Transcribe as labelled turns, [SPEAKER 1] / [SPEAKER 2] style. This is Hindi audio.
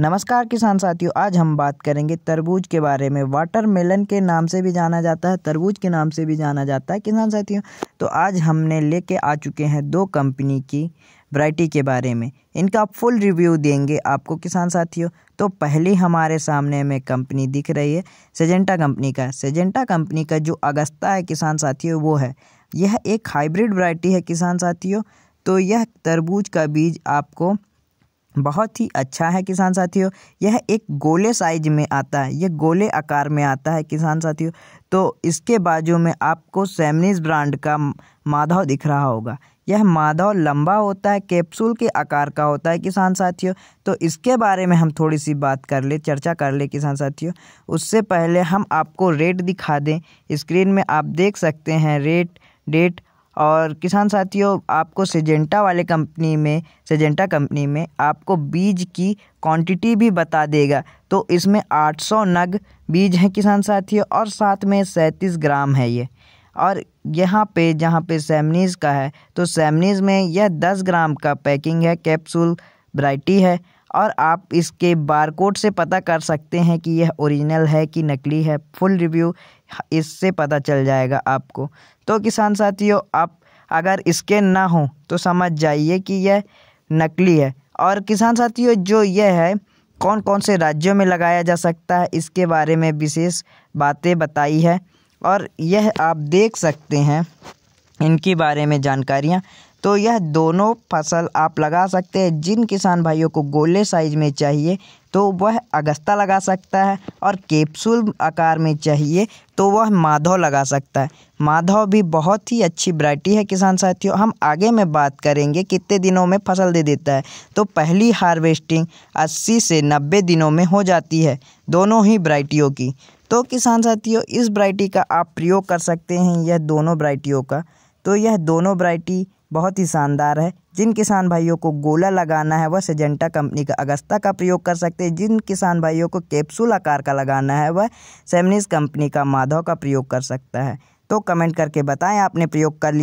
[SPEAKER 1] नमस्कार किसान साथियों आज हम बात करेंगे तरबूज के बारे में वाटरमेलन के नाम से भी जाना जाता है तरबूज के नाम से भी जाना जाता है किसान साथियों तो आज हमने लेके आ चुके हैं दो कंपनी की वराइटी के बारे में इनका फुल रिव्यू देंगे आपको किसान साथियों तो पहली हमारे सामने में कंपनी दिख रही है सेजेंटा कंपनी का सेजेंटा कंपनी का जो अगस्ता है किसान साथियों वो है यह एक हाइब्रिड वरायटी है किसान साथियों तो यह तरबूज का बीज आपको बहुत ही अच्छा है किसान साथियों यह एक गोले साइज में आता है यह गोले आकार में आता है किसान साथियों तो इसके बाजू में आपको सैमनीज ब्रांड का माधव दिख रहा होगा यह माधव लंबा होता है कैप्सूल के आकार का होता है किसान साथियों तो इसके बारे में हम थोड़ी सी बात कर ले चर्चा कर ले किसान साथियों उससे पहले हम आपको रेट दिखा दें स्क्रीन में आप देख सकते हैं रेट डेट और किसान साथियों आपको सिजेंटा वाले कंपनी में सिजेंटा कंपनी में आपको बीज की क्वांटिटी भी बता देगा तो इसमें 800 नग बीज हैं किसान साथियों और साथ में सैंतीस ग्राम है ये और यहाँ पे जहाँ पे सैमनीज़ का है तो सैमनीज़ में यह 10 ग्राम का पैकिंग है कैप्सूल ब्राइटी है और आप इसके बारकोड से पता कर सकते हैं कि यह ओरिजिनल है कि नकली है फुल रिव्यू इससे पता चल जाएगा आपको तो किसान साथियों आप अगर इसके ना हो तो समझ जाइए कि यह नकली है और किसान साथियों जो यह है कौन कौन से राज्यों में लगाया जा सकता है इसके बारे में विशेष बातें बताई है और यह आप देख सकते हैं इनके बारे में जानकारियाँ तो यह दोनों फसल आप लगा सकते हैं जिन किसान भाइयों को गोले साइज में चाहिए तो वह अगस्ता लगा सकता है और कैप्सूल आकार में चाहिए तो वह माधव लगा सकता है माधव भी बहुत ही अच्छी वरायटी है किसान साथियों हम आगे में बात करेंगे कितने दिनों में फसल दे देता है तो पहली हार्वेस्टिंग 80 से 90 दिनों में हो जाती है दोनों ही वरायटियों की तो किसान साथियों इस वरायटी का आप प्रयोग कर सकते हैं यह दोनों वरायटियों का तो यह दोनों वरायटी बहुत ही शानदार है जिन किसान भाइयों को गोला लगाना है वह सेजेंटा कंपनी का अगस्ता का प्रयोग कर सकते हैं जिन किसान भाइयों को कैप्सूल आकार का लगाना है वह सेमनिस कंपनी का माधव का प्रयोग कर सकता है तो कमेंट करके बताएं आपने प्रयोग कर लिया